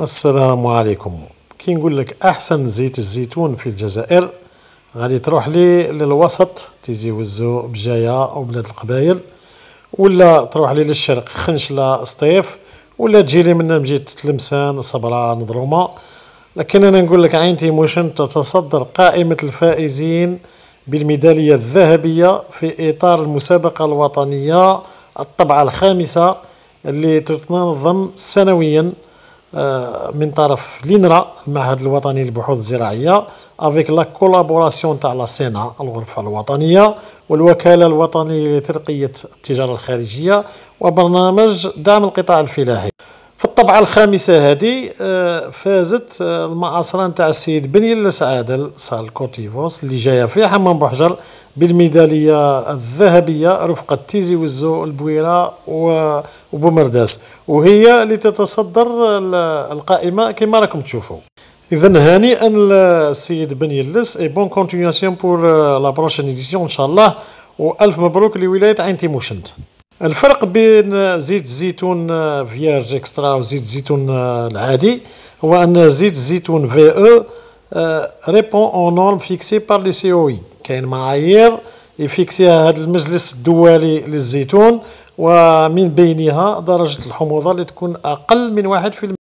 السلام عليكم كي نقول لك احسن زيت الزيتون في الجزائر غادي تروح لي للوسط تيزي وزو بجايه او بلاد القبايل ولا تروح لي للشرق خنشله سطيف ولا تجي لي من مجيت تلمسان صبران ضرومه لكن انا نقول لك عين تيموشن تتصدر قائمه الفائزين بالميداليه الذهبيه في اطار المسابقه الوطنيه الطبعه الخامسه اللي تتنظم سنويا آه، من طرف لينرا المعهد الوطني للبحوث الزراعيه افيك لا كولابوراسيون تاع لا سينا الغرفه الوطنيه والوكاله الوطنيه لترقيه التجاره الخارجيه وبرنامج دعم القطاع الفلاحي في الطبعة الخامسة هذه آه، فازت آه، المعاصرة نتاع السيد بني السعادة سال كوتيفوس اللي جاية في حمام بوحجر بالميدالية الذهبية رفقة تيزي وزو البويرة وبومرداس وهي اللي تتصدر القائمة كما راكم تشوفوا اذا هنيئا السيد بن يلس اي بون كونتينياسيون بور لا بروشين ايديسيون ان شاء الله والف مبروك لولايه عين تيموشنت الفرق بين زيت الزيتون فيرج اكسترا وزيت الزيتون العادي هو ان زيت الزيتون في او ريبون اون نورم فيكسي بار لي سي او اي كاين معايير يفيكسيها هذا المجلس الدولي للزيتون ومن بينها درجة الحموضة اللي تكون أقل من واحد في